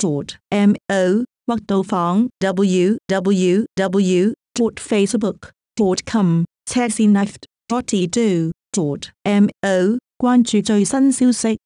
George hoặc tàu phóng www Facebook com Taxi Knife 42 George M O 關注最新消息。